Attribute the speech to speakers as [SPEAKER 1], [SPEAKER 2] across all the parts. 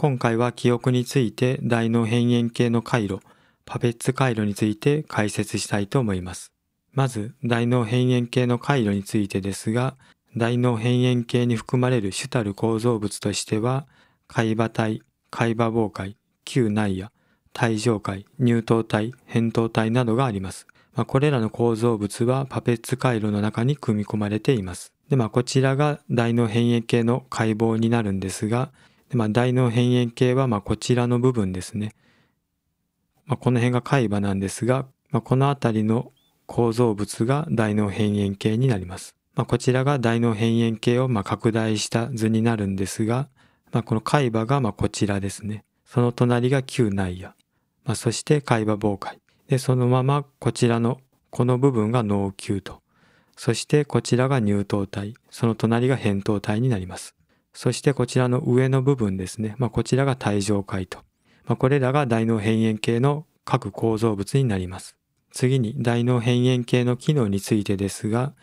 [SPEAKER 1] 今回は記憶について大脳辺縁系の回路、パペッツ回路について解説したいと思います。まず、大脳辺縁系の回路についてですが、大脳辺縁系に含まれる主たる構造物としては、海馬体、海馬傍回、旧内野、体上回、乳頭体、扁桃体などがあります。まあ、これらの構造物はパペッツ回路の中に組み込まれています。で、まあ、こちらが大脳変縁系の解剖になるんですが、でまあ、大脳辺縁系はまこちらの部分ですね。まあ、この辺が海馬なんですが、まあ、この辺りの構造物が大脳辺縁系になります。まこちらが大脳辺縁系をま拡大した図になるんですが、まこの海馬がまこちらですね。その隣が旧内野。まそして海馬傍海。で、そのままこちらのこの部分が脳球と。そしてこちらが乳頭体。その隣が扁桃体になります。そしてこちらの上の部分ですね。まあ、こちらが体状解と。まあ、これらが大脳辺縁系の各構造物になります。次に大脳辺縁系の機能についてですが、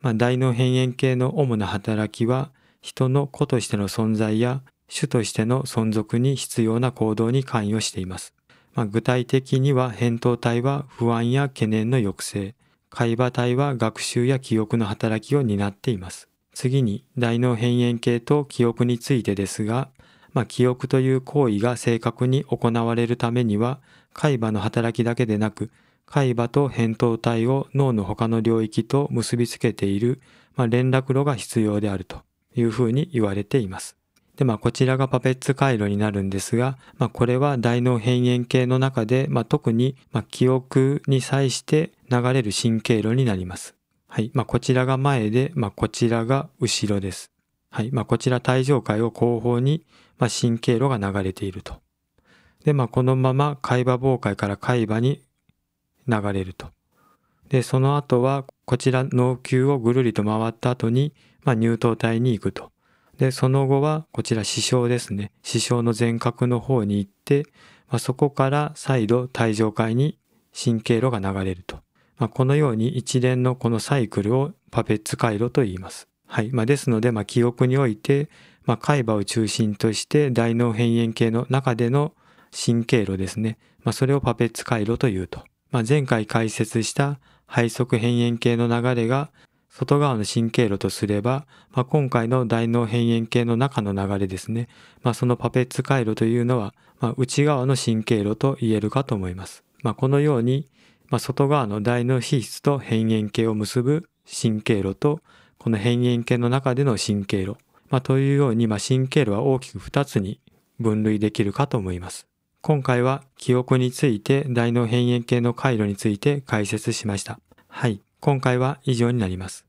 [SPEAKER 1] まあ、大脳辺縁系の主な働きは、人の個としての存在や種としての存続に必要な行動に関与しています。まあ、具体的には、扁桃体は不安や懸念の抑制、海馬体は学習や記憶の働きを担っています。次に大脳辺縁系と記憶についてですが、まあ、記憶という行為が正確に行われるためには海馬の働きだけでなく海馬と扁桃体を脳の他の領域と結びつけている、まあ、連絡路が必要であるというふうに言われています。で、まあ、こちらがパペッツ回路になるんですが、まあ、これは大脳辺縁系の中で、まあ、特に、ま記憶に際して流れる神経路になります。はい。まあ、こちらが前で、まあ、こちらが後ろです。はい。まあ、こちら体上界を後方に、まあ、神経路が流れていると。で、まあ、このまま海馬傍界から海馬に流れると。で、その後は、こちら脳球をぐるりと回った後に、まあ、乳頭体に行くと。で、その後は、こちら死傷ですね。死傷の全角の方に行って、まあ、そこから再度体上界に神経路が流れると。まあ、このように一連のこのサイクルをパペッツ回路と言います。はいまあ、ですので、まあ、記憶において、まあ、海馬を中心として大脳辺縁系の中での神経路ですね、まあ、それをパペッツ回路というと、まあ、前回解説した背側辺縁系の流れが外側の神経路とすれば、まあ、今回の大脳辺縁系の中の流れですね、まあ、そのパペッツ回路というのは、まあ、内側の神経路と言えるかと思います。まあ、このようにまあ、外側の大脳皮質と辺縁系を結ぶ神経路とこの辺縁系の中での神経路、まあ、というように、まあ、神経路は大きく2つに分類できるかと思います。今回は記憶について大脳辺縁系の回路について解説しました。はい。今回は以上になります。